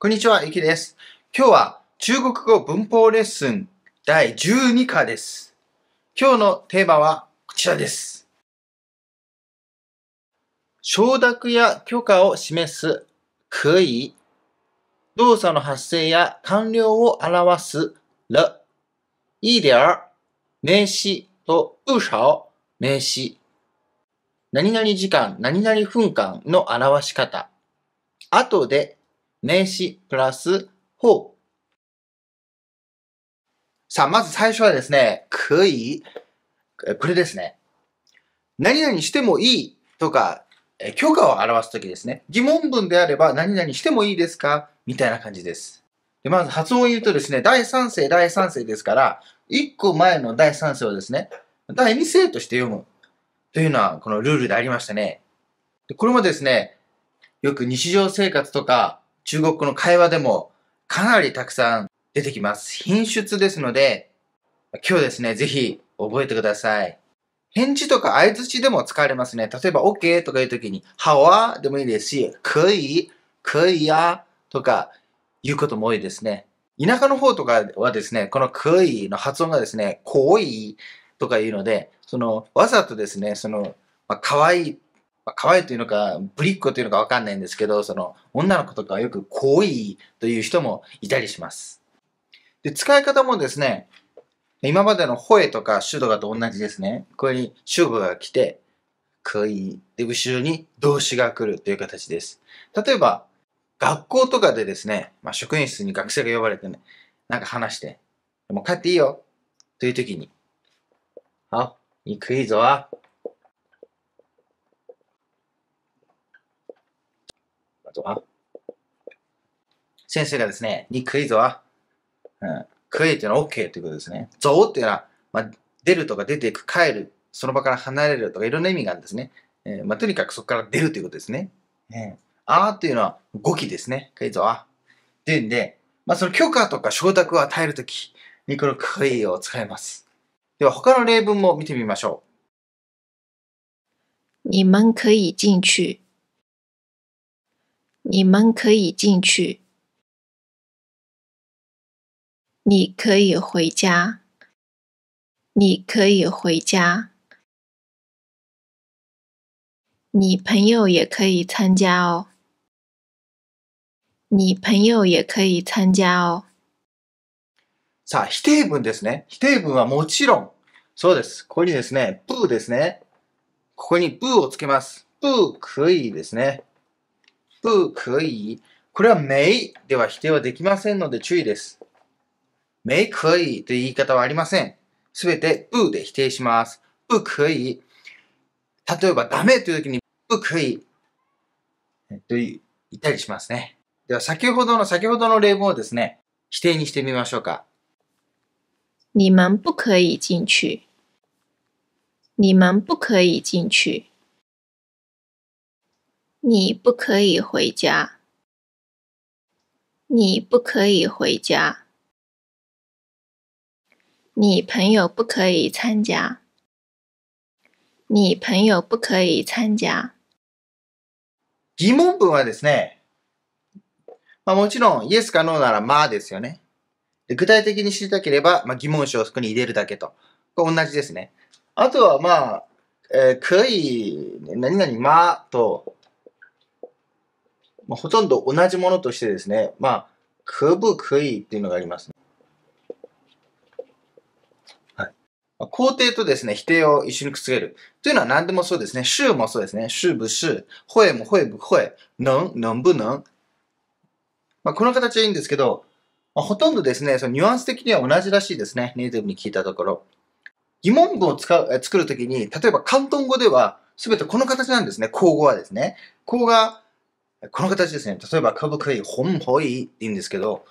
こんにちは、ゆきです。今日は中国語文法レッスン第12課です。今日のテーマはこちらです。承諾や許可を示す、可以、動作の発生や完了を表す、了、一点名詞と不少、名詞。何々時間、何々分間の表し方。後で名詞プラスほう。さあ、まず最初はですね、くい。これですね。何々してもいいとか、許可を表すときですね。疑問文であれば何々してもいいですかみたいな感じです。でまず発音を言うとですね、第三世、第三世ですから、1個前の第3世をですね、第二世として読む。というのは、このルールでありましたね。でこれもですね、よく日常生活とか、中国語の会話でもかなりたくさん出てきます。品質ですので、今日ですね、ぜひ覚えてください。返事とか相槌でも使われますね。例えば、OK とかいう時に、はわでもいいですし、可以、可以やとか言うことも多いですね。田舎の方とかはですね、この可以の発音がですね、こいとか言うので、その、わざとですね、その、まあ、可愛いまあ、可愛いというのか、ぶりっ子というのかわかんないんですけど、その、女の子とかよく恋という人もいたりします。で、使い方もですね、今までの吠えとか主語がと同じですね。これに主語が来て、恋。で、後ろに動詞が来るという形です。例えば、学校とかでですね、まあ、職員室に学生が呼ばれてね、なんか話して、もう帰っていいよという時に、あ、行くいいぞ。とか。先生がですね、にクイズは、うん、クイズっていうのは OK ということですね。ゾウっていうのは、まあ、出るとか出ていく、帰る、その場から離れるとかいろんな意味があるんですね。えー、まあ、とにかくそこから出るということですね。えー、あーっていうのは語気ですね。クイズは。っていうんで、まあ、その許可とか承諾を与えるときにこのクイズを使います。では他の例文も見てみましょう。你们可以进去。你们可以进去，你可以回家，你可以回家，你朋友也可以参加哦，你朋友也可以参加哦。さ、否定文ですね。否定文はもちろん、そうです。ここにですね、ぶですね。ここにぶをつけます。ぶくいですね。不可以。これはい。では否定はできませんので注意です。い、可以という言い方はありません。すべて不で否定します。不可以。例えばダメという時に不可以と言ったりしますね。では先ほどの先ほどの例文をですね、否定にしてみましょうか。你们不可以进去。你们不可以进去。你不可以回家。你不可以回家。你朋友不可以参加。你朋友不可以参加。疑問文はですね、まあ、もちろん、イエスかノならまあですよね。具体的に知りたければ、まあ、疑問詞をそこに入れるだけと。これ同じですね。あとは、まあ、えー、可以、何々まあと、まあ、ほとんど同じものとしてですね、まあ、くぶくいっていうのがあります、ね。はい。まあ、肯定とですね、否定を一緒にくっつける。というのは何でもそうですね。是もそうですね。ぶしゅう。ほえもほほええ。ぶぬん、ぬんぶぬん。まあ、この形はいいんですけど、まあ、ほとんどですね、そのニュアンス的には同じらしいですね。ネイティブに聞いたところ。疑問文を使う、作るときに、例えば広東語では、すべてこの形なんですね。口語はですね。口がこの形ですね。例えば、かぶくい、ほんほいって言うんですけど、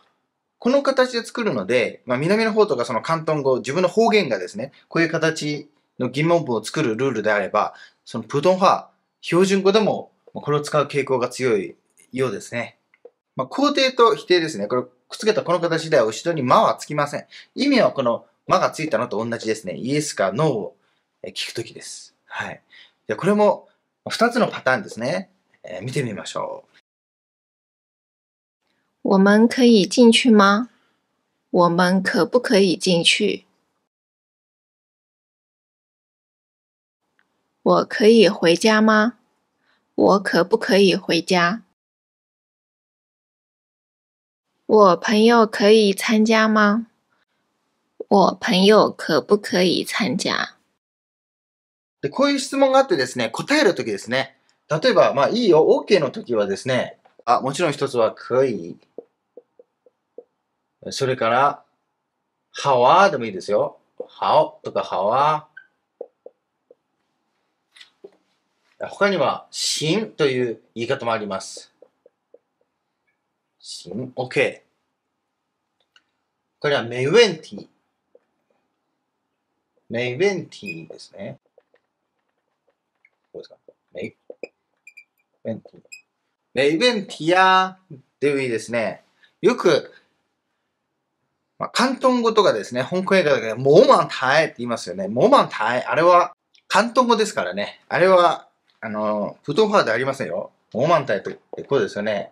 この形で作るので、まあ、南の方とかその広東語、自分の方言がですね、こういう形の疑問文を作るルールであれば、その普通話、標準語でもこれを使う傾向が強いようですね。まあ、肯定と否定ですね。これ、くっつけたこの形では後ろに間はつきません。意味はこの間がついたのと同じですね。イエスかノーを聞くときです。はい。で、これも2つのパターンですね。え見てみましょう。我们可以进去吗？我们可不可以进去？我可以回家吗？我可不可以回家？我朋友可以参加吗？我朋友可不可以参加？で、こういう質問があってですね、答えるときですね。例えば、まあ、いいよ、OK の時はですね、あ、もちろん一つは、くい。それから、はわでもいいですよ。はおとか、はわ。他には、しんという言い方もあります。しん、OK。これは、めウェんティ。めウェんティですね。どうですかベンティ。レイベンティアっていうですね、よく、まあ、関東語とかですね、香港映画でモーマンタイって言いますよね。モーマンタイ。あれは、関東語ですからね。あれは、あの、普通話でありませんよ。モーマンタイってこうですよね。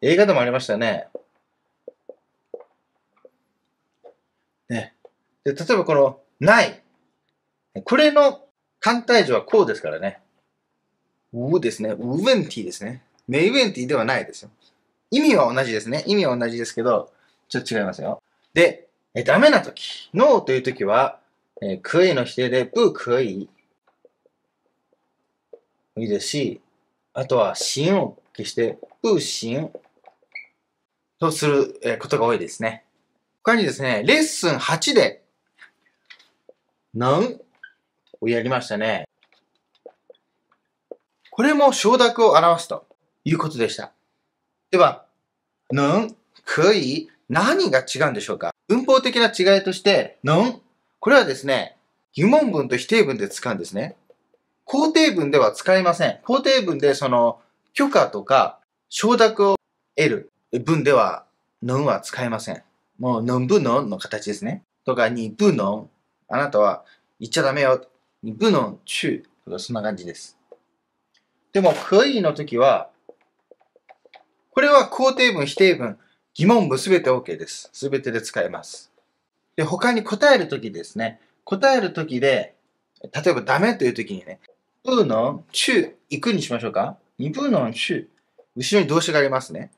映画でもありましたね。ね。で、例えばこの、ない。これの簡体字はこうですからね。ウですね。ウェンティですね。メイウェンティではないですよ。意味は同じですね。意味は同じですけど、ちょっと違いますよ。で、えダメな時、ノーという時は、えー、クイの否定で、ブークイ。いいですし、あとは、シンを消して、ブーシンとする、えことが多いですね。他にですね、レッスン8で、なんをやりましたね。これも承諾を表すということでした。では、ぬん、くい、何が違うんでしょうか文法的な違いとして、ぬん、これはですね、疑問文と否定文で使うんですね。肯定文では使いません。肯定文でその許可とか承諾を得る文では、ぬんは使えません。もう、ぬんぶのんの形ですね。とか、にぶのん。あなたは言っちゃダメよ。にぶのんちゅう。とか、そんな感じです。でも、可以の時は、これは肯定文、否定文、疑問文すべて OK です。すべてで使えます。で、他に答える時ですね。答える時で、例えばダメという時にね、不能去行くにしましょうか。の不能去。後ろに動詞がありますね。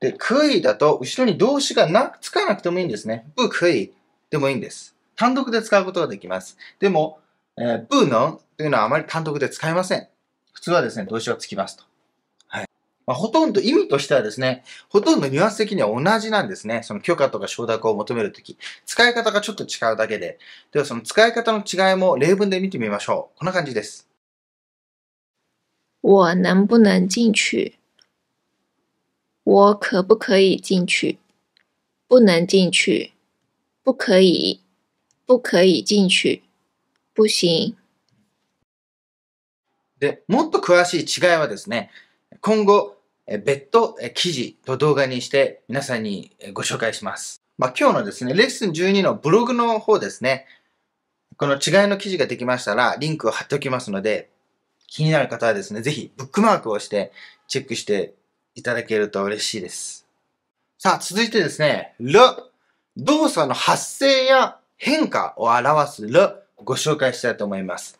で、可以だと、後ろに動詞がな、つかなくてもいいんですね。不可以でもいいんです。単独で使うことができます。でも、えー、プーノンというのはあまり単独で使いません。普通はですね、動詞がつきますと。はい。まあ、ほとんど意味としてはですね、ほとんどニュアンス的には同じなんですね。その許可とか承諾を求めるとき。使い方がちょっと違うだけで。ではその使い方の違いも例文で見てみましょう。こんな感じです。我能不能进去我可不可以进去不能进去。不可以。不可以进去。不行。で、もっと詳しい違いはですね、今後、別途記事と動画にして皆さんにご紹介します。まあ、今日のですね、レッスン12のブログの方ですね、この違いの記事ができましたら、リンクを貼っておきますので、気になる方はですね、ぜひブックマークをしてチェックしていただけると嬉しいです。さあ、続いてですね、る動作の発生や変化を表するご紹介したいと思います。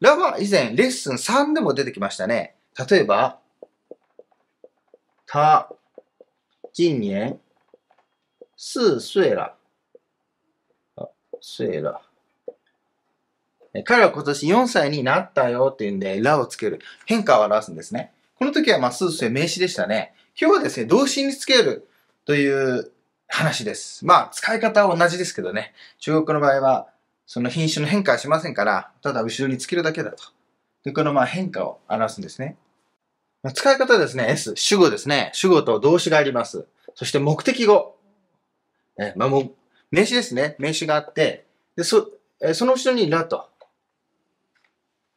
ラは以前レッスン3でも出てきましたね。例えば、他今年四岁了。岁了。彼は今年4歳になったよっていうんで、らをつける。変化を表すんですね。この時は、まあ、数名詞でしたね。今日はですね、動詞につけるという話です。まあ、使い方は同じですけどね。中国の場合は、その品種の変化はしませんから、ただ後ろにつけるだけだと。で、このまあ変化を表すんですね。使い方ですね、S、主語ですね。主語と動詞があります。そして目的語。えまあ、もう名詞ですね。名詞があって、でそえその後ろにらと。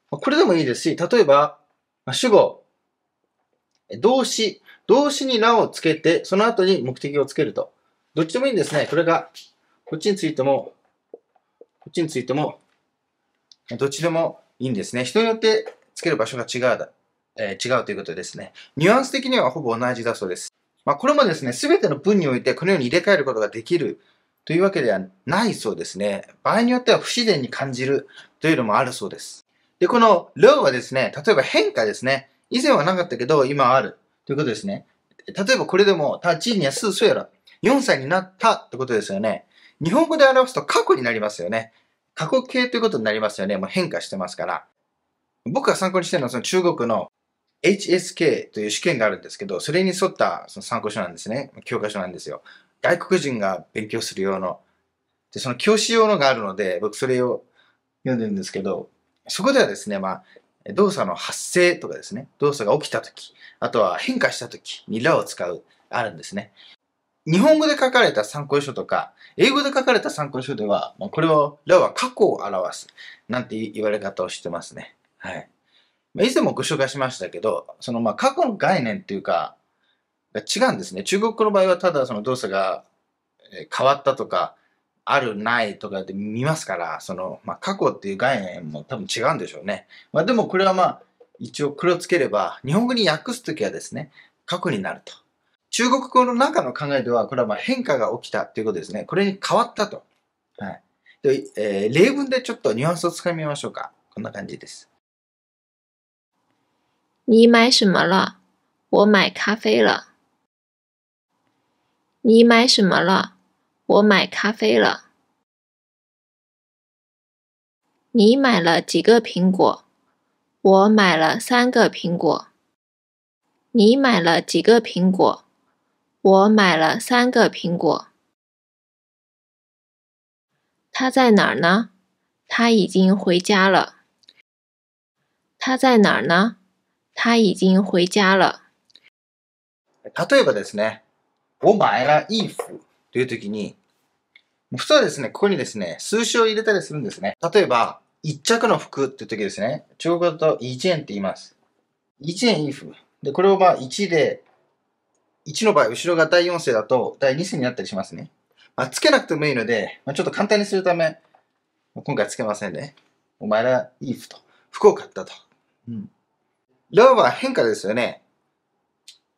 これでもいいですし、例えば、主語、動詞、動詞にらをつけて、その後に目的をつけると。どっちでもいいんですね。これが、こっちについてもこっちについても、どっちでもいいんですね。人によってつける場所が違うだ、えー、違うということですね。ニュアンス的にはほぼ同じだそうです。まあ、これもですね、すべての文においてこのように入れ替えることができるというわけではないそうですね。場合によっては不自然に感じるというのもあるそうです。で、このローはですね、例えば変化ですね。以前はなかったけど、今はあるということですね。例えばこれでも、たちにはすうやら、4歳になったってことですよね。日本語で表すと過去になりますよね。過去形ということになりますよね。もう変化してますから。僕が参考にしてるのはその中国の HSK という試験があるんですけど、それに沿ったその参考書なんですね。教科書なんですよ。外国人が勉強する用の。で、その教師用のがあるので、僕それを読んでるんですけど、そこではですね、まあ、動作の発生とかですね、動作が起きたとき、あとは変化したときにらを使う、あるんですね。日本語で書かれた参考書とか、英語で書かれた参考書では、まあ、これを、らは過去を表す、なんて言われ方をしてますね。はい。まあ、以前もご紹介しましたけど、そのまあ過去の概念っていうか、違うんですね。中国語の場合はただその動作が変わったとか、ある、ないとかで見ますから、その、まあ、過去っていう概念も多分違うんでしょうね。まあ、でもこれはまあ、一応これをつければ、日本語に訳すときはですね、過去になると。中国語の中の考えでは、これはま変化が起きたということですね。これに変わったと。はい。で、えー、例文でちょっとニュアンスをつかみましょうか。こんな感じです。你买什么了？我买咖啡了。你买什么了？我买咖啡了。你买了几个苹果？我买了三个苹果。你买了几个苹果？我买了三个苹果。他在哪儿呢？他已经回家了。他在哪儿呢？他已经回家了。例えばですね、我买了衣服という時に、普通はですね、ここにですね、数詞を入れたりするんですね。例えば、一着の服っていう時ですね、中国語だと一円って言います。一円衣服。で、これをまあ1で1の場合、後ろが第4世だと第2世になったりしますね。まあ、つけなくてもいいので、まあ、ちょっと簡単にするため、今回つけませんね。お前らいいふと。福を買ったと。うん。ラは変化ですよね。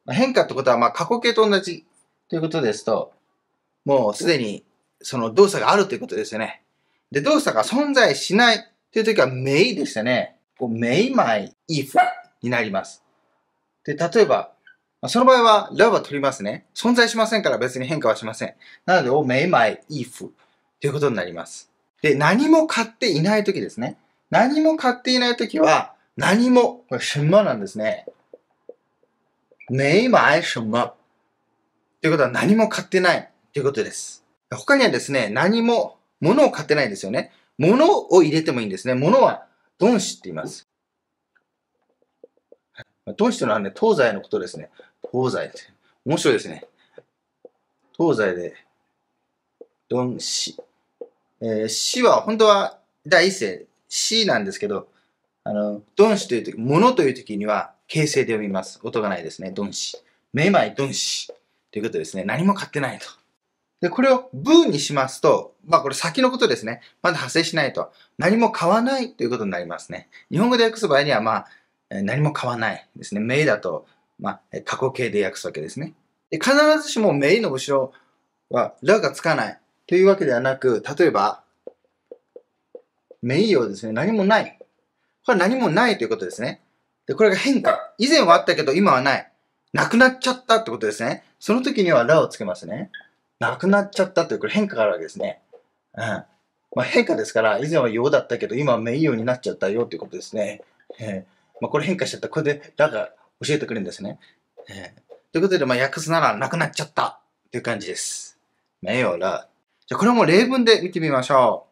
まあ、変化ってことは、まあ、過去形と同じということですと、もうすでにその動作があるということですよね。で、動作が存在しないという時は、メイでしたね。こう、メイマイイフになります。で、例えば、その場合は love は取りますね。存在しませんから別に変化はしません。なので、おめいまい、いふ。ということになります。で、何も買っていないときですね。何も買っていないときは、何も、これ、んまなんですね。めい没买什ま。ということは何も買ってないということです。他にはですね、何も、物を買ってないんですよね。物を入れてもいいんですね。物は、ドンシって言います。ドンシというのはね、東西のことですね。東西。面白いですね。東西で、4、死。えー、死は本当は第一声、シなんですけど、あの、ドンシというとき、ものというときには形成で読みます。音がないですね。ドンシ。めまいドンシ。ということですね。何も買ってないと。で、これをブーにしますと、まあこれ先のことですね。まだ発生しないと。何も買わないということになりますね。日本語で訳す場合には、まあ、何も買わないですね。名だと、まあ、過去形で訳すわけですね。で必ずしも名の後ろは、らがつかないというわけではなく、例えば、名をですね、何もない。これは何もないということですね。で、これが変化。以前はあったけど、今はない。なくなっちゃったってことですね。その時にはらをつけますね。なくなっちゃったという、これ変化があるわけですね。うん。まあ、変化ですから、以前はようだったけど、今は名誉になっちゃったよということですね。えーまあ、これ変化しちゃった。これで、らが教えてくれるんですね。えー、ということで、まあ、訳すならなくなっちゃったっていう感じです。没有了。じゃこれも例文で見てみましょ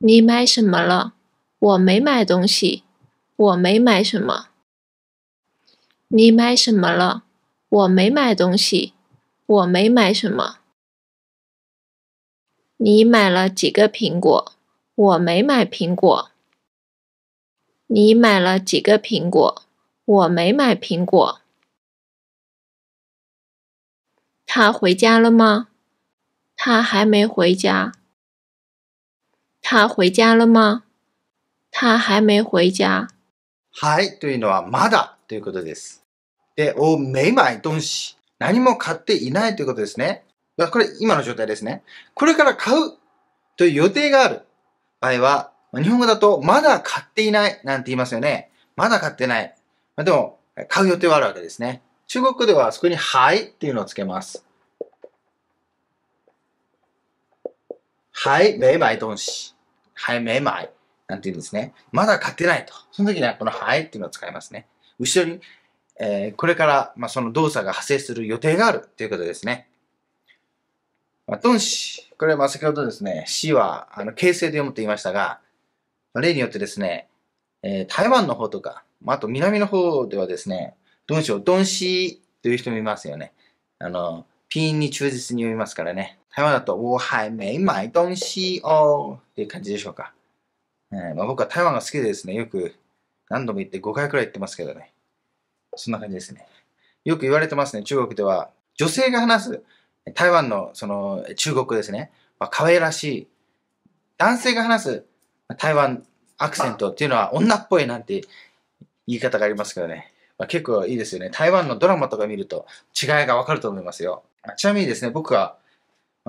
う。你买什么了？我没买东西。我没买什么。你买什么了？我没买东西。我没买什么。你买了几个苹果？我没买苹果。你买了几个苹果？我没买苹果。他回家了吗？他还没回家。他回家了吗？他还没回家。はいというのはまだということです。で、おめいまい西。何も買っていないということですね。これ今の状態ですね。これから買うという予定がある場合は、日本語だとまだ買っていないなんて言いますよね。まだ買ってない。まあ、でも、買う予定はあるわけですね。中国ではそこにはいっていうのをつけます。はい、めいまいどんし。はい、めいまい。なんて言うんですね。まだ買ってないと。その時にはこのはいっていうのを使いますね。後ろに、えー、これから、まあ、その動作が発生する予定があるということですね。まあ、どんし。これは先ほどですね、死はあの形成で読むと言いましたが、まあ、例によってですね、えー、台湾の方とか、あと南の方ではですね、どうしよう、ドンシーという人もいますよね。あの、ピンに忠実に読みますからね。台湾だと、我还没买东西哦っていう感じでしょうか。えーまあ、僕は台湾が好きでですね、よく何度も行って5回くらい行ってますけどね。そんな感じですね。よく言われてますね、中国では。女性が話す、台湾の、その、中国ですね。まあ、可愛らしい。男性が話す、台湾アクセントっていうのは女っぽいなんて言い方がありますけどね。まあ、結構いいですよね。台湾のドラマとか見ると違いがわかると思いますよ。ちなみにですね、僕が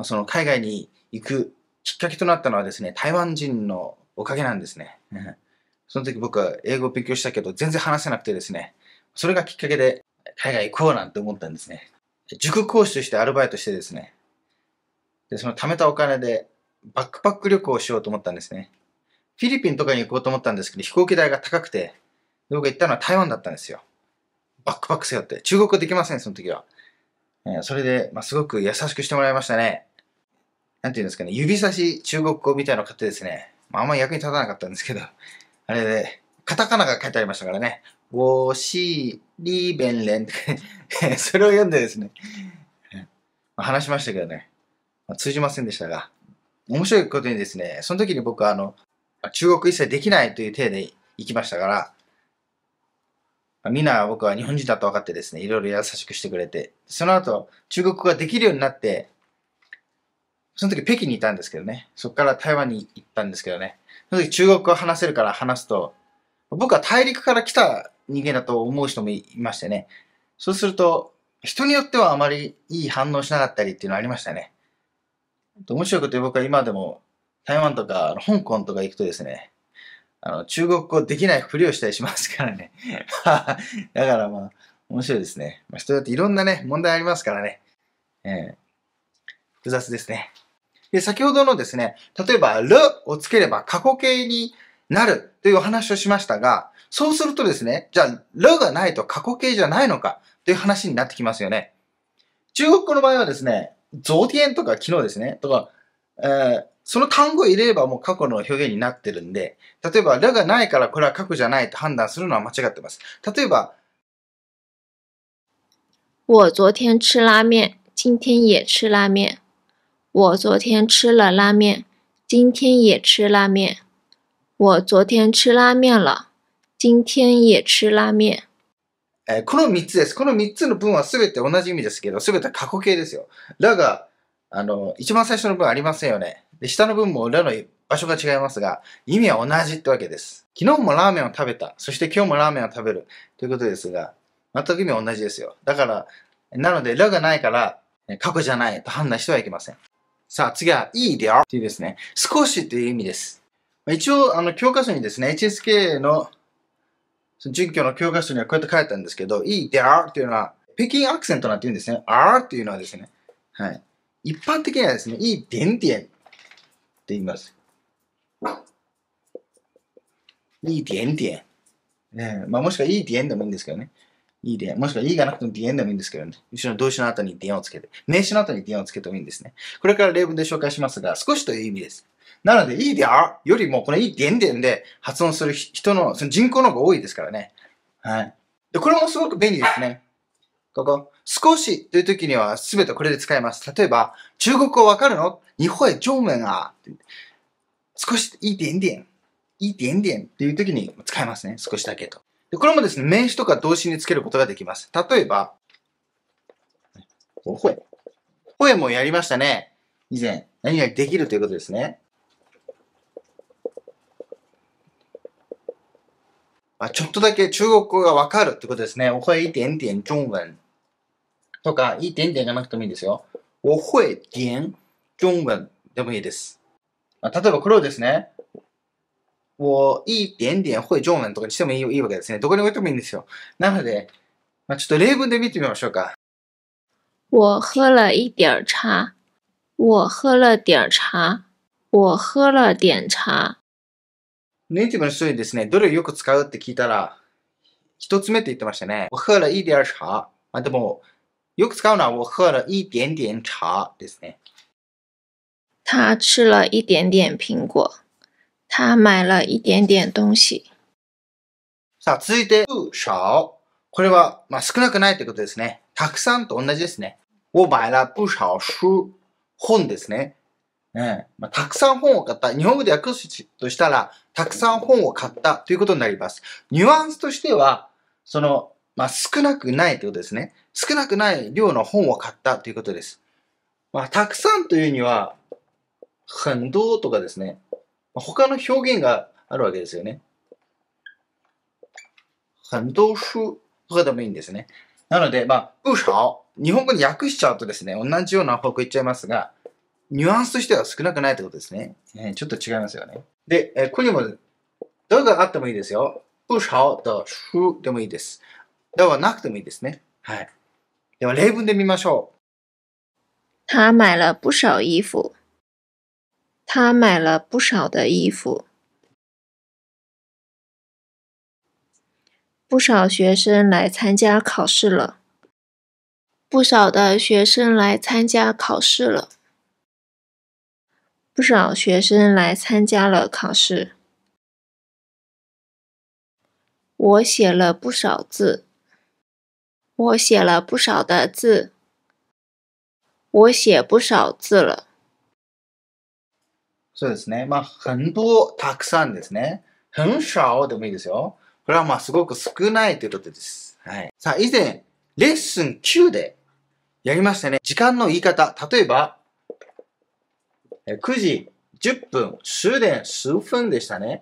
その海外に行くきっかけとなったのはですね、台湾人のおかげなんですね。その時僕は英語を勉強したけど全然話せなくてですね、それがきっかけで海外行こうなんて思ったんですね。塾講師としてアルバイトしてですね、で、その貯めたお金でバックパック旅行をしようと思ったんですね。フィリピンとかに行こうと思ったんですけど、飛行機代が高くて、僕が行ったのは台湾だったんですよ。バックパック背負って。中国語できません、その時は。えー、それで、まあ、すごく優しくしてもらいましたね。なんていうんですかね、指差し中国語みたいなの買ってですね、まあ、あんまり役に立たなかったんですけど、あれで、カタカナが書いてありましたからね、ウォーシーリーベンレンそれを読んでですね、まあ、話しましたけどね、まあ、通じませんでしたが、面白いことにですね、その時に僕はあの、中国一切できないという体で行きましたから、みんな僕は日本人だと分かってですね、いろいろ優しくしてくれて、その後、中国語ができるようになって、その時北京にいたんですけどね、そこから台湾に行ったんですけどね、その時中国語話せるから話すと、僕は大陸から来た人間だと思う人もいましてね、そうすると、人によってはあまりいい反応しなかったりっていうのありましたね。面白くて僕は今でも台湾とか香港とか行くとですね、あの、中国語できないふりをしたりしますからね。だからまあ、面白いですね。まあ、人だっていろんなね、問題ありますからね。えー、複雑ですね。で、先ほどのですね、例えば、るをつければ過去形になるというお話をしましたが、そうするとですね、じゃあ、るがないと過去形じゃないのかという話になってきますよね。中国語の場合はですね、増点とか機能ですね、とか、えー、その単語を入れればもう過去の表現になってるんで、例えば、らがないからこれは過去じゃないと判断するのは間違ってます。例えば、我昨天吃拉面，今天也吃拉面。我昨天吃了拉面，今天也吃拉面。我昨天吃拉面了，今天也吃拉面。えー、この3つです。この3つの文は全て同じ意味ですけど、全て過去形ですよ。らが、あの、一番最初の文ありませんよね。で、下の分も裏の場所が違いますが、意味は同じってわけです。昨日もラーメンを食べた。そして今日もラーメンを食べる。ということですが、全く意味は同じですよ。だから、なので、らがないから、過去じゃないと判断してはいけません。さあ、次は、いいであっていうですね、少しっていう意味です。一応、あの、教科書にですね、HSK の、その準教の教科書にはこうやって書いたんですけど、いいであっていうのは、北京アクセントなんて言うんですね。あーっていうのはですね、はい。一般的にはですね、いいでんてんっています。いい点点。えー、まあもしくはいい点でもいいんですけどね。いい点。もしくはいいがなくても点でもいいんですけどね。後ろの動詞の後に点をつけて、名詞の後に点をつけてもいいんですね。これから例文で紹介しますが、少しという意味です。なので、いい点よりも、このいい点点で発音する人の、その人口の方が多いですからね。はい。で、これもすごく便利ですね。ここ、少しという時には全てこれで使います。例えば、中国語わかるの日本中文が。少し、い点点。い点点っていう時に使いますね。少しだけと。で、これもですね、名詞とか動詞につけることができます。例えば、ほえ。ほえもやりましたね。以前。何々できるということですね。まあ、ちょっとだけ中国語がわかるってことですね。我会一点点中文。とか、いい点々じゃなくてもいいんですよ。我会点中文でもいいです。例えばこれをですね、我一点点会中文とかにしてもいいいいわけですね。どこに置いてもいいんですよ。なので、まあ、ちょっと例文で見てみましょうか。我喝了一点茶。我喝了点茶。我喝了点茶。ネイティブの人にですね、どれをよく使うって聞いたら、一つ目って言ってましたね。我喝了一点茶。まあでも、よく使うのは、我喝了一点点茶ですね。他吃了一点点苹果。他买了一点点东西。さあ、続いて、不少。これは、まあ、少なくないということですね。たくさんと同じですね。我买了不少书。本ですね。ねまあ、たくさん本を買った。日本語で訳すとしたら、たくさん本を買ったということになります。ニュアンスとしては、その、まあ、少なくないということですね。少なくない量の本を買ったということです。まあ、たくさんというには、感動とかですね、他の表現があるわけですよね。感動風とかでもいいんですね。なので、まあ、うしょ日本語に訳しちゃうとですね、同じような方向いっちゃいますが、ニュアンスとしては少なくないってことですね。えー、ちょっと違いますよね。で、えー、ここにも、どうがあってもいいですよ。うしょとしゅでもいいです。ではなくてもいいですね。はい。那么，例句，でみましょう。他买了不少衣服。他买了不少的衣服。不少学生来参加考试了。不少的学生来参加考试了。不少学生来参加了考试。我写了不少字。我写了不少的字。我写不少字了。そうですね。まあ、很多、たくさんですね。很少でもいいですよ。これはまあ、すごく少ないということです。はい。さあ、以前、レッスン9でやりましたね。時間の言い方。例えば、9時10分、10点10分でしたね。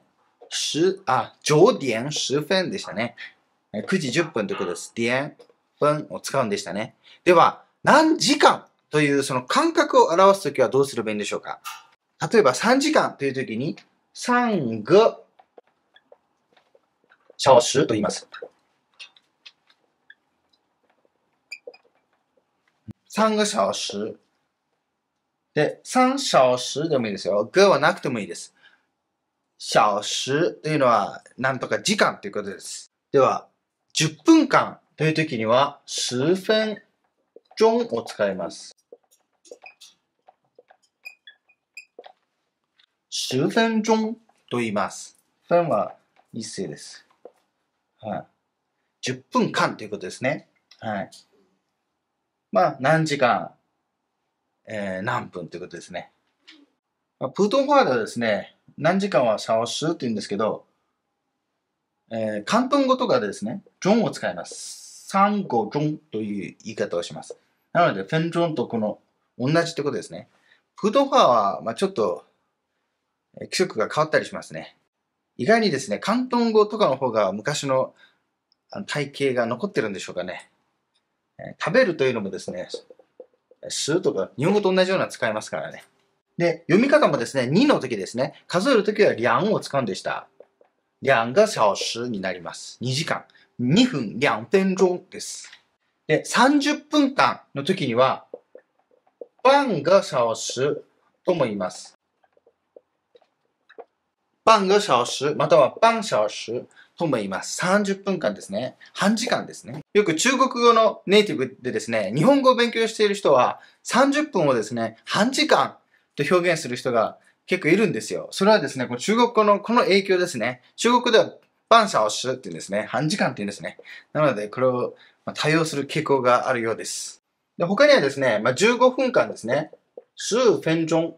10、あ、上点10分でしたね。9時10分ということです。点。分を使うんでしたね。では、何時間というその間隔を表すときはどうすればいいんでしょうか例えば3時間というときに、3ぐ、小時と言います。3个小時。で、3小時でもいいですよ。ぐはなくてもいいです。小時というのは、なんとか時間ということです。では、10分間という時には、数分ジョンを使います。数分ジョンと言います。分は一世です。はい。10分間ということですね。はい。まあ、何時間、えー、何分ということですね。まあ、プートンファーではですね、何時間はシャオシューって言うんですけど、えー、関東語とかでですね、ジョンを使います。三五中という言い方をします。なので、フェンジョンとこの同じってことですね。フファーは、まあ、ちょっと、規則が変わったりしますね。意外にですね、広東語とかの方が昔の体型が残ってるんでしょうかね。食べるというのもですね、すとか、日本語と同じような使いますからね。で、読み方もですね、2の時ですね、数える時はリゃンを使うんでした。リゃンが小時になります。2時間。2分、2分鐘です。で、30分間の時には、半个小时とも言います。半个小时、または半小时とも言います。30分間ですね。半時間ですね。よく中国語のネイティブでですね、日本語を勉強している人は、30分をですね、半時間と表現する人が結構いるんですよ。それはですね、この中国語のこの影響ですね。中国では半小時って言うんですね。半時間って言うんですね。なので、これを対応する傾向があるようです。で他にはですね、まあ、15分間ですね。数分钟。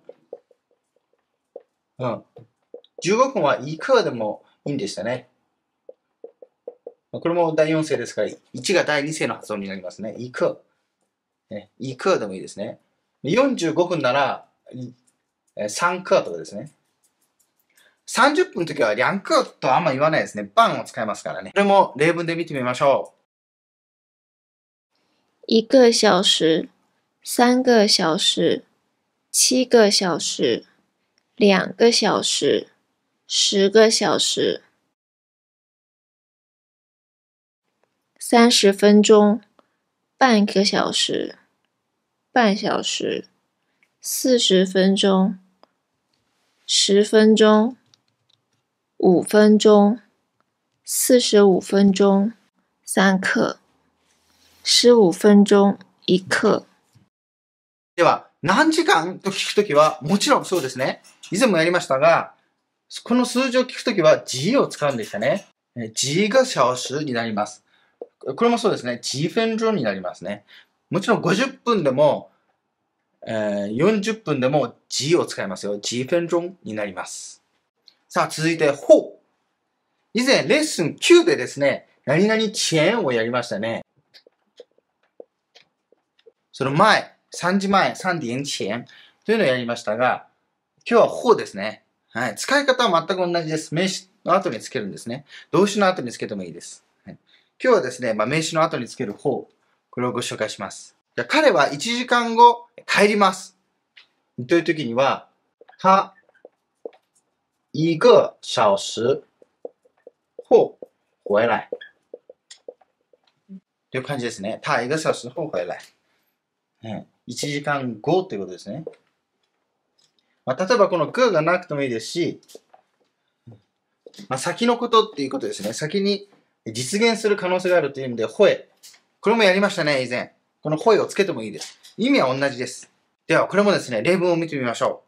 うん。15分はいくらでもいいんでしたね。これも第4声ですから、1が第2声の発音になりますね。いく。ね、いくでもいいですね。45分なら、3クとかですね。30分の時はリャンクとあんま言わないですね。バンを使いますからね。これも例文で見てみましょう。一个小时、三个小时、七个小时、两个小时、十个小时。三十分钟、半个小时、半小时、四十分钟、十分钟。五分钟、四十五分钟三十五分钟一では、何時間と聞くときは、もちろんそうですね。以前もやりましたが、この数字を聞くときは G を使うんでしたね。G が小数になります。これもそうですね。G 分钟になりますね。もちろん50分でも、えー、40分でも G を使いますよ。G 分钟になります。さあ、続いて、ほう。以前、レッスン9でですね、何々遅延をやりましたね。その前、3時前、3点遅延というのをやりましたが、今日はほうですね。はい。使い方は全く同じです。名詞の後につけるんですね。動詞の後につけてもいいです。はい、今日はですね、まあ、名詞の後につけるほう。これをご紹介します。彼は1時間後帰ります。という時には、か、一个小时后回来。という感じですね。他一个小时后回来。うん、1時間後ということですね。まあ、例えばこの空がなくてもいいですし、まあ、先のことっていうことですね。先に実現する可能性があるという意味で、ほえ。これもやりましたね、以前。このえをつけてもいいです。意味は同じです。では、これもですね、例文を見てみましょう。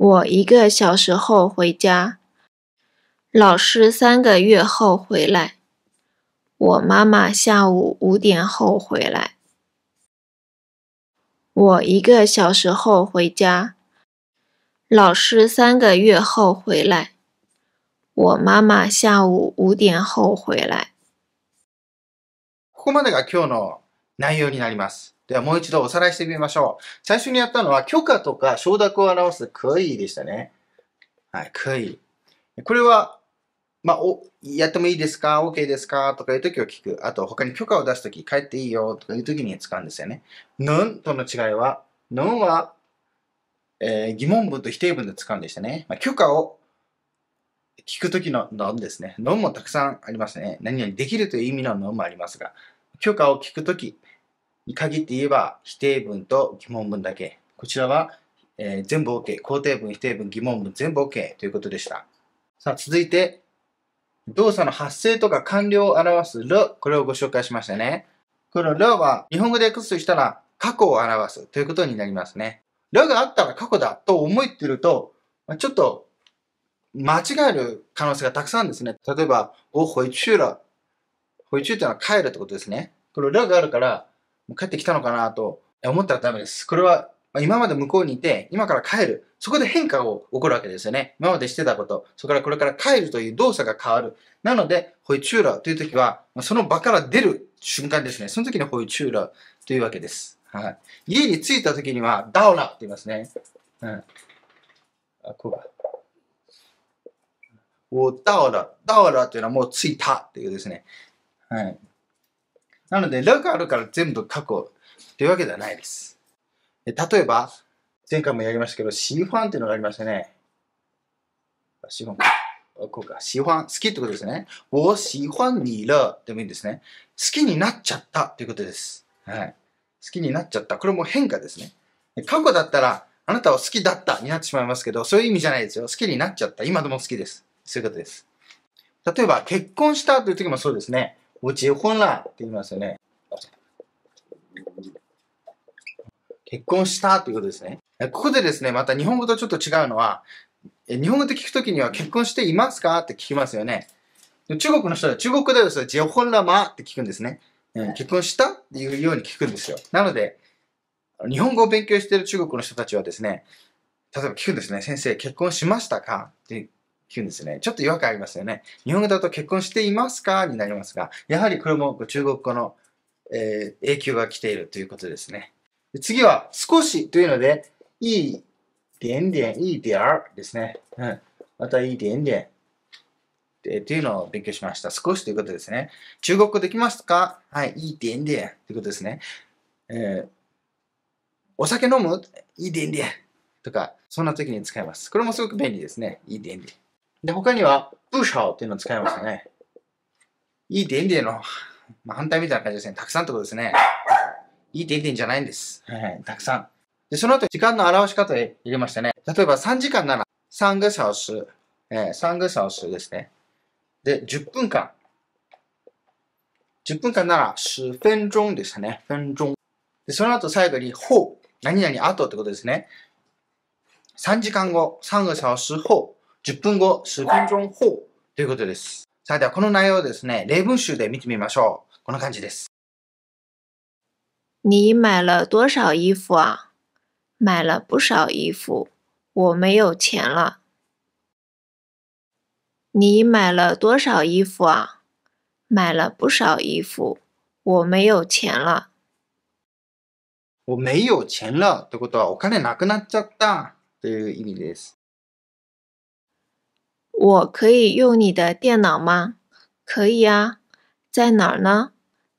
我一个小时后回家。老师三个月后回来。我妈妈下午五点后回来。我一个小时后回家。老师三个月后回来。我妈妈下午五点后回来。ここまでが今日の内容になります。ではもう一度おさらいしてみましょう。最初にやったのは許可とか承諾を表すくいでしたね。はい、くい。これは、まあ、お、やってもいいですか ?OK ですかとかいう時を聞く。あと、他に許可を出す時、帰っていいよとかいう時に使うんですよね。ぬんとの違いは、ぬんは、えー、疑問文と否定文で使うんでしたね。まあ、許可を聞く時の n んですね。のんもたくさんありますね。何々できるという意味の n もありますが、許可を聞く時。に限って言えば否定文と疑問文だけ。こちらは、えー、全部 OK。肯定文、否定文、疑問文全部 OK ということでした。さあ続いて、動作の発生とか完了を表する。これをご紹介しましたね。このるは日本語で訳すとしたら過去を表すということになりますね。るがあったら過去だと思ってると、ちょっと間違える可能性がたくさんですね。例えば、お、ほいちゅうら。ほいちゅうってのは帰るってことですね。このるがあるから、帰ってきたのかなと思ったらダメです。これは今まで向こうにいて、今から帰る。そこで変化を起こるわけですよね。今までしてたこと、それからこれから帰るという動作が変わる。なので、ホイチューラーという時は、その場から出る瞬間ですね。その時にホイチューラーというわけです。はい。家に着いた時には、ダオラって言いますね。うん。あ、こうか。お、ダオラ。ダオラというのはもう着いたっていうですね。はい。なので、ラがあるから全部過去というわけではないです。例えば、前回もやりましたけど、ーファンっていうのがありましたね。ーファンか。こうか。ーファン、好きってことですね。我喜欢你了でもいいんですね。好きになっちゃったということです。はい。好きになっちゃった。これも変化ですね。過去だったら、あなたは好きだったになってしまいますけど、そういう意味じゃないですよ。好きになっちゃった。今でも好きです。そういうことです。例えば、結婚したという時もそうですね。我结婚了って言いますよね。結婚したということですね。ここでですね、また日本語とちょっと違うのは、日本語で聞くときには結婚していますかって聞きますよね。中国の人は中国語ではそれ、ジェホンラマって聞くんですね。結婚したっていうように聞くんですよ。なので、日本語を勉強している中国の人たちはですね、例えば聞くんですね、先生、結婚しましたかって聞くんですね。ちょっと違和感ありますよね。日本語だと結婚していますかになりますが、やはりこれも中国語の、えー、影響が来ているということですね。次は少しというので、いい点々、いい点ですね。うん。またいい点々。えというのを勉強しました。少しということですね。中国語できますかはい、いい点々ということですね。えー、お酒飲むいい点々とか、そんな時に使います。これもすごく便利ですね。いい点々。で、他には、ブシャーっていうのを使いますね。いい点々の、まあ、反対みたいな感じですね。たくさんってことですね。いい点々じゃないんです。はい、たくさん。で、その後、時間の表し方で入れましたね。例えば、3時間なら、三个小時。えー、3个小時ですね。で、10分間。10分間なら、1分鐘でしたね。分鐘。で、その後最後に、ほう。何々後ってことですね。3時間後、三個小時後。10分後、数分钟後ということです。さあではこの内容をですね、例文集で見てみましょう。こんな感じです。你买了多少衣服啊？买了不少衣服，我没有钱了。你买了多少衣服啊？买了不少衣服，我没有钱了。我没有钱了ってことはお金なくなっちゃったという意味です。我可以用你的电脑吗？可以啊，在哪儿呢？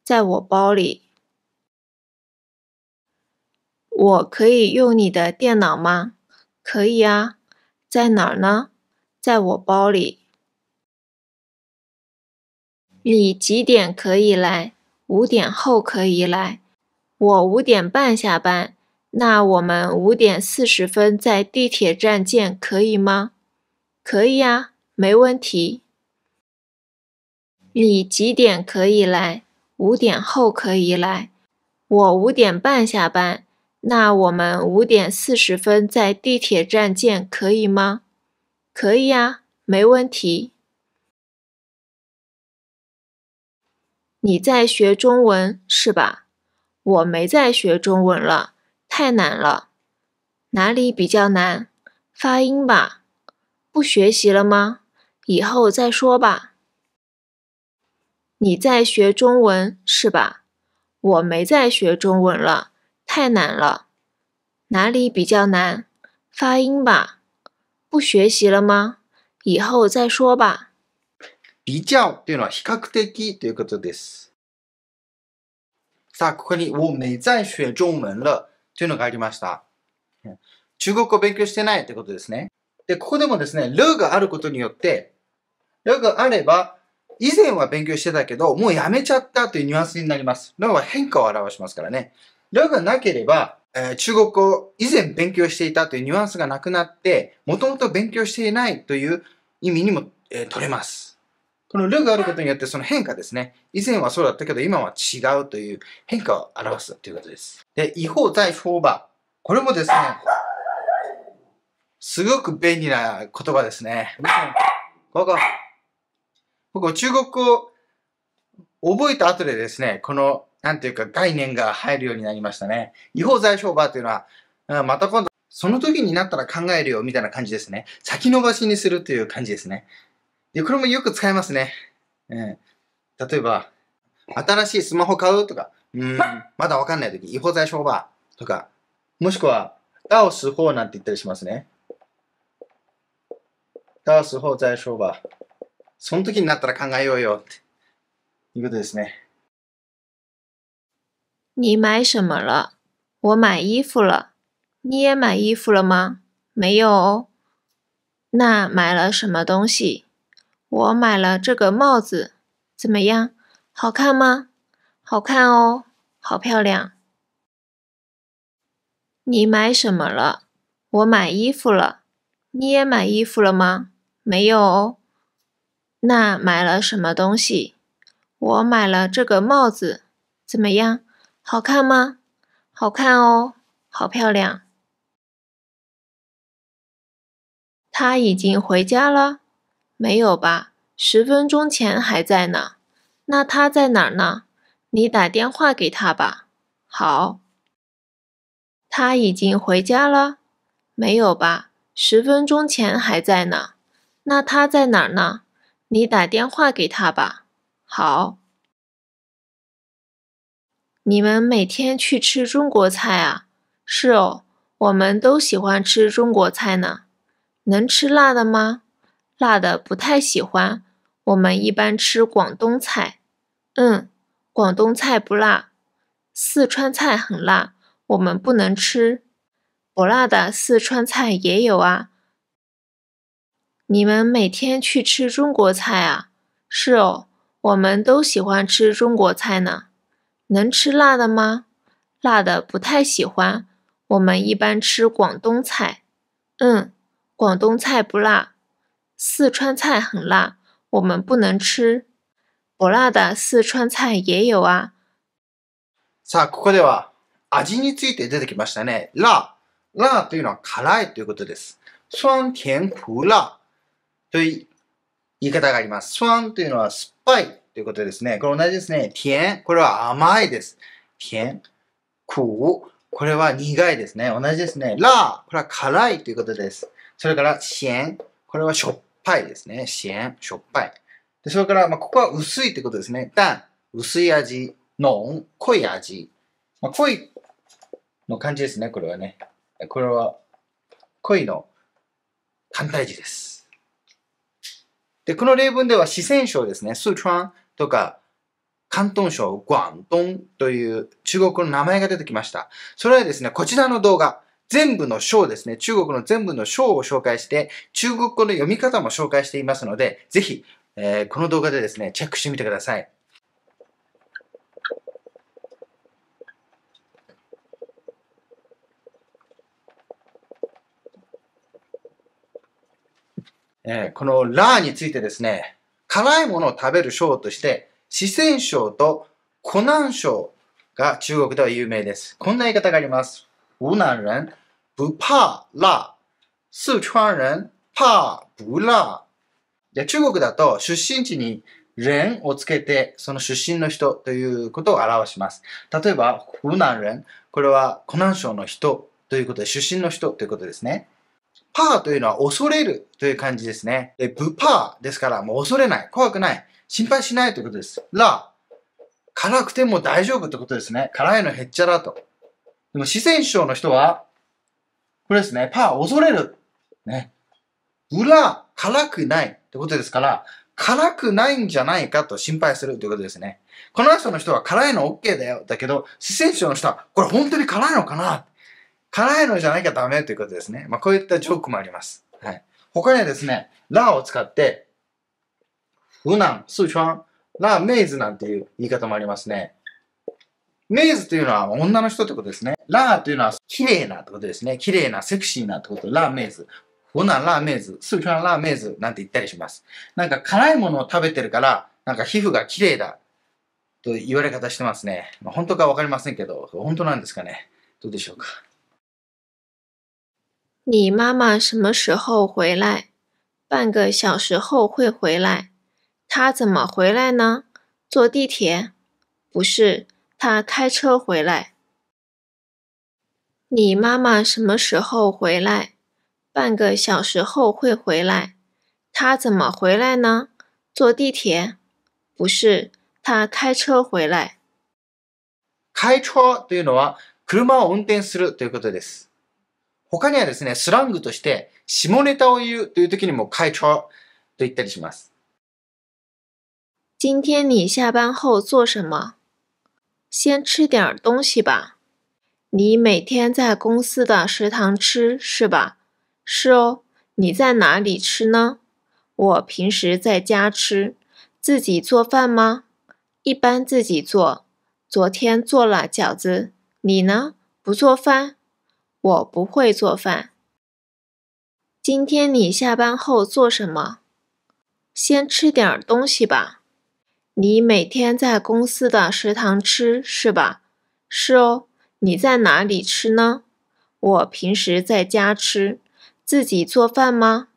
在我包里。我可以用你的电脑吗？可以啊，在哪儿呢？在我包里。你几点可以来？五点后可以来。我五点半下班，那我们五点四十分在地铁站见，可以吗？可以呀，没问题。你几点可以来？五点后可以来。我五点半下班，那我们五点四十分在地铁站见，可以吗？可以呀，没问题。你在学中文是吧？我没在学中文了，太难了。哪里比较难？发音吧。不学习了吗？以后再说吧。你在学中文是吧？我没在学中文了，太难了。哪里比较难？发音吧。不学习了吗？以后再说吧。比较というのは比較的ということです。さあここに、我没在学中文了というのがありました。中国語勉強してないということですね。で、ここでもですね、ルーがあることによって、ルーがあれば、以前は勉強してたけど、もうやめちゃったというニュアンスになります。ルーは変化を表しますからね。ルーがなければ、えー、中国語以前勉強していたというニュアンスがなくなって、もともと勉強していないという意味にも、えー、取れます。このルがあることによってその変化ですね。以前はそうだったけど今は違うという変化を表すということです。で、違法在法場。これもですね、すごく便利な言葉ですね。ここ、僕中国語を覚えた後でですね、この、なんていうか概念が入るようになりましたね。違法在商売というのは、また今度、その時になったら考えるよみたいな感じですね。先延ばしにするという感じですね。で、これもよく使いますね。うん、例えば、新しいスマホ買うとか、うん、まだわかんない時、違法在商売とか、もしくは、倒す方なんて言ったりしますね。到时候再说吧。你买什么了？我买衣服了。你也买衣服了吗？没有哦。那买了什么东西？我买了这个帽子。怎么样？好看吗？好看哦，好漂亮。你买什么了？我买衣服了。你也买衣服了吗？没有，那买了什么东西？我买了这个帽子，怎么样？好看吗？好看哦，好漂亮。他已经回家了？没有吧？十分钟前还在呢。那他在哪儿呢？你打电话给他吧。好。他已经回家了？没有吧？十分钟前还在呢。那他在哪儿呢？你打电话给他吧。好。你们每天去吃中国菜啊？是哦，我们都喜欢吃中国菜呢。能吃辣的吗？辣的不太喜欢。我们一般吃广东菜。嗯，广东菜不辣。四川菜很辣，我们不能吃。不辣的四川菜也有啊。你们每天去吃中国菜啊？是哦，我们都喜欢吃中国菜呢。能吃辣的吗？辣的不太喜欢。我们一般吃广东菜。嗯，广东菜不辣。四川菜很辣，我们不能吃。不辣的四川菜也有啊。さあここでは、味について出てきましたね。辣、辣というのは辛いということです。酸甜苦辣。という言い方があります。ンというのは酸っぱいということですね。これ同じですね。甜。これは甘いです。甜。苦。これは苦いですね。同じですね。ラ、これは辛いということです。それから、咸。これはしょっぱいですね。咸。しょっぱい。でそれから、まあ、ここは薄いということですね。淡。薄い味。濃。濃い味。まあ、濃いの感じですね。これはね。これは、濃いの反対字です。で、この例文では四川省ですね、スーチンとか、広東省、广東という中国の名前が出てきました。それはですね、こちらの動画、全部の章ですね、中国の全部の章を紹介して、中国語の読み方も紹介していますので、ぜひ、えー、この動画でですね、チェックしてみてください。えー、このラーについてですね、辛いものを食べる賞として、四川省と湖南省が中国では有名です。こんな言い方があります。湖南人不怕辣、四川人怕不辣。で中国だと出身地に人をつけて、その出身の人ということを表します。例えば、湖南人、これは湖南省の人ということで、出身の人ということですね。パーというのは恐れるという感じですね。で、ブパーですから、もう恐れない、怖くない、心配しないということです。ラ、辛くても大丈夫ってことですね。辛いのへっちゃらと。でも四川省の人は、これですね、パー恐れる。ね。ブラ、辛くないってことですから、辛くないんじゃないかと心配するということですね。この人の人は辛いの OK だよ。だけど、四川省の人は、これ本当に辛いのかな辛いのじゃなきゃダメということですね。まあ、こういったジョークもあります。はい。他にはですね、ラーを使って、ウナン、スーチュアン、ラーメイズなんていう言い方もありますね。メイズというのは女の人ってことですね。ラーというのは綺麗なってことですね。綺麗な、セクシーなってこと。ラーメイズ。ウナンラーメイズ、スーチュアンラーメイズなんて言ったりします。なんか辛いものを食べてるから、なんか皮膚が綺麗だと言われ方してますね。まあ、本当かわかりませんけど、本当なんですかね。どうでしょうか。你妈妈什么时候回来？半个小时后会回来。她怎么回来呢？坐地铁？不是，她开车回来。你妈妈什么时候回来？半个小时后会回来。她怎么回来呢？坐地铁？不是，她开车回来。开车というのは、車を運転するということです。他にはですね、スラングとして「下ネタを言う」というときにも「会長」と言ったりします。今天你下班后做什么？先吃点东西吧。你每天在公司的食堂吃是吧？是哦。你在哪里吃呢？我平时在家吃。自己做饭吗？一般自己做。昨天做了饺子。你呢？不做饭。我不会做饭。今天你下班后做什么？先吃点东西吧。你每天在公司的食堂吃是吧？是哦。你在哪里吃呢？我平时在家吃，自己做饭吗？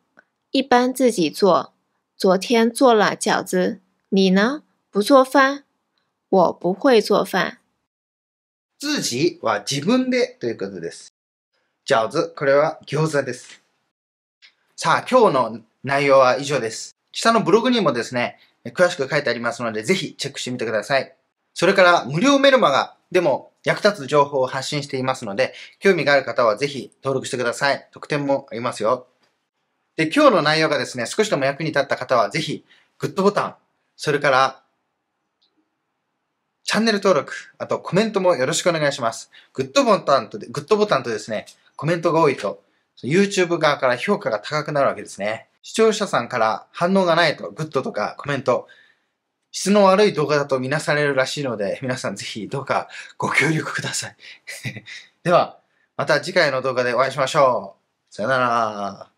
一般自己做。昨天做了饺子。你呢？不做饭？我不会做饭。自己，我自分でという格子です。饺子、これは餃子です。さあ、今日の内容は以上です。下のブログにもですね、詳しく書いてありますので、ぜひチェックしてみてください。それから無料メルマガでも役立つ情報を発信していますので、興味がある方はぜひ登録してください。特典もありますよ。で、今日の内容がですね、少しでも役に立った方はぜひ、グッドボタン、それから、チャンネル登録、あとコメントもよろしくお願いします。グッドボタンと、グッドボタンとですね、コメントが多いと、YouTube 側から評価が高くなるわけですね。視聴者さんから反応がないと、グッドとかコメント、質の悪い動画だと見なされるらしいので、皆さんぜひどうかご協力ください。では、また次回の動画でお会いしましょう。さよなら。